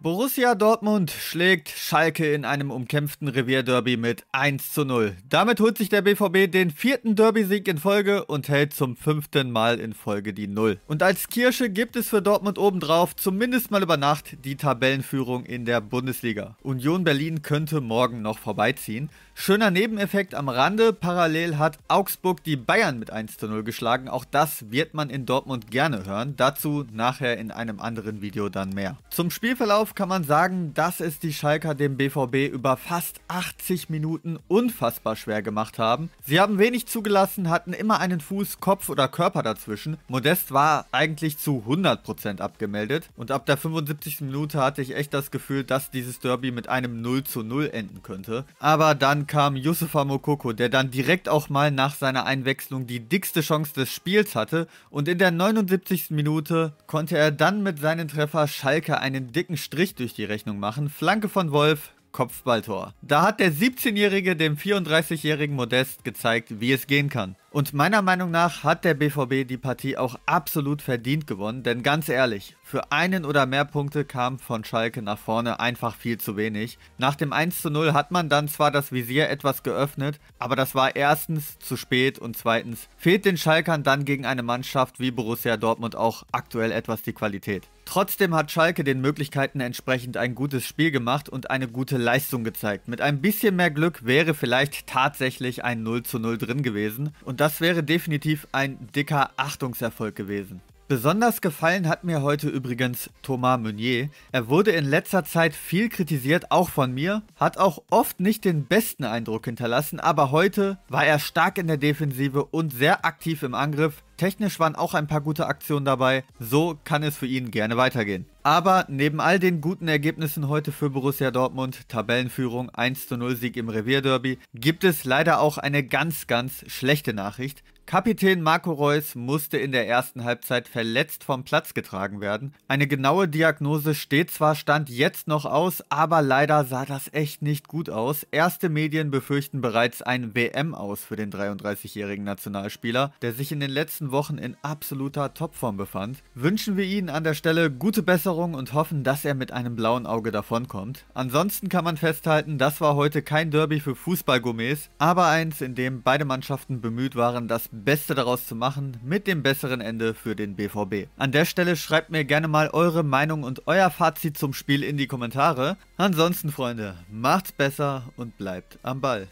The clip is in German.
Borussia Dortmund schlägt Schalke in einem umkämpften Revierderby mit 1 zu 0. Damit holt sich der BVB den vierten Derby-Sieg in Folge und hält zum fünften Mal in Folge die Null. Und als Kirsche gibt es für Dortmund obendrauf zumindest mal über Nacht die Tabellenführung in der Bundesliga. Union Berlin könnte morgen noch vorbeiziehen. Schöner Nebeneffekt am Rande, parallel hat Augsburg die Bayern mit 1 zu 0 geschlagen. Auch das wird man in Dortmund gerne hören. Dazu nachher in einem anderen Video dann mehr. Zum Spielverlauf Zusammenfassend kann man sagen, dass es die Schalker dem BVB über fast 80 Minuten unfassbar schwer gemacht haben. Sie haben wenig zugelassen, hatten immer einen Fuß, Kopf oder Körper dazwischen. Modest war eigentlich zu 100% abgemeldet und ab der 75. Minute hatte ich echt das Gefühl, dass dieses Derby mit einem 0 zu 0 enden könnte. Aber dann kam Yusufa Mokoko, der dann direkt auch mal nach seiner Einwechslung die dickste Chance des Spiels hatte und in der 79. Minute konnte er dann mit seinen Treffer Schalke einen dicken Strich Strich durch die Rechnung machen. Flanke von Wolf, Kopfballtor. Da hat der 17-Jährige dem 34-jährigen Modest gezeigt, wie es gehen kann. Und meiner Meinung nach hat der BVB die Partie auch absolut verdient gewonnen, denn ganz ehrlich, für einen oder mehr Punkte kam von Schalke nach vorne einfach viel zu wenig. Nach dem 1:0 hat man dann zwar das Visier etwas geöffnet, aber das war erstens zu spät und zweitens fehlt den Schalkern dann gegen eine Mannschaft wie Borussia Dortmund auch aktuell etwas die Qualität. Trotzdem hat Schalke den Möglichkeiten entsprechend ein gutes Spiel gemacht und eine gute Leistung gezeigt. Mit ein bisschen mehr Glück wäre vielleicht tatsächlich ein 0:0 drin gewesen und das wäre definitiv ein dicker Achtungserfolg gewesen. Besonders gefallen hat mir heute übrigens Thomas Meunier. Er wurde in letzter Zeit viel kritisiert, auch von mir, hat auch oft nicht den besten Eindruck hinterlassen, aber heute war er stark in der Defensive und sehr aktiv im Angriff. Technisch waren auch ein paar gute Aktionen dabei, so kann es für ihn gerne weitergehen. Aber neben all den guten Ergebnissen heute für Borussia Dortmund, Tabellenführung 1:0 Sieg im Revierderby, gibt es leider auch eine ganz, ganz schlechte Nachricht. Kapitän Marco Reus musste in der ersten Halbzeit verletzt vom Platz getragen werden. Eine genaue Diagnose steht zwar Stand jetzt noch aus, aber leider sah das echt nicht gut aus. Erste Medien befürchten bereits ein WM aus für den 33-jährigen Nationalspieler, der sich in den letzten letzten Wochen in absoluter Topform befand, wünschen wir Ihnen an der Stelle gute Besserung und hoffen, dass er mit einem blauen Auge davonkommt. Ansonsten kann man festhalten, das war heute kein Derby für Fußballgourmets, aber eins, in dem beide Mannschaften bemüht waren, das Beste daraus zu machen, mit dem besseren Ende für den BVB. An der Stelle schreibt mir gerne mal eure Meinung und euer Fazit zum Spiel in die Kommentare. Ansonsten, Freunde, macht's besser und bleibt am Ball.